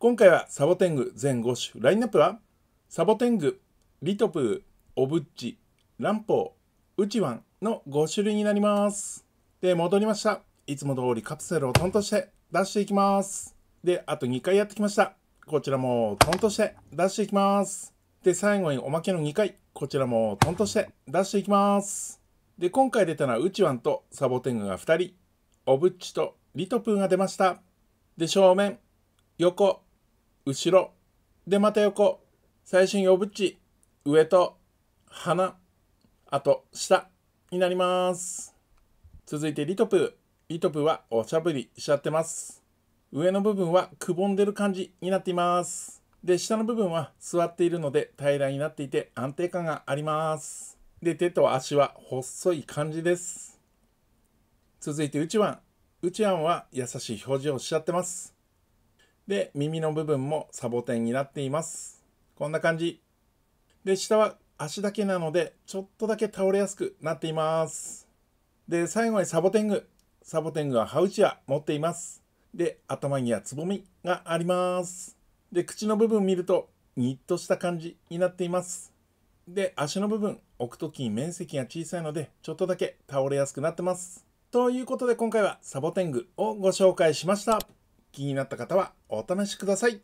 今回はサボテング全5種ラインナップはサボテングリトプーオブッチランポーウチワンの5種類になりますで戻りましたいつも通りカプセルをトントして出していきますであと2回やってきましたこちらもトントして出していきますで最後におまけの2回こちらもトントして出していきますで今回出たのはウチワンとサボテングが2人オブッチとリトプーが出ましたで正面横後ろでまた横最新用ブッチ上と鼻あと下になります続いてリトプリトプはおしゃぶりしちゃってます上の部分はくぼんでる感じになっていますで下の部分は座っているので平らになっていて安定感がありますで手と足は細い感じです続いてうちわんうちわんは優しい表情をしちゃってますで、耳の部分もサボテンになっています。こんな感じ。で、下は足だけなので、ちょっとだけ倒れやすくなっています。で、最後にサボテン具。サボテン具はハウチア持っています。で、頭にはつぼみがあります。で、口の部分見ると、ニッとした感じになっています。で、足の部分、置くときに面積が小さいので、ちょっとだけ倒れやすくなってます。ということで今回はサボテン具をご紹介しました。気になった方はお試しください。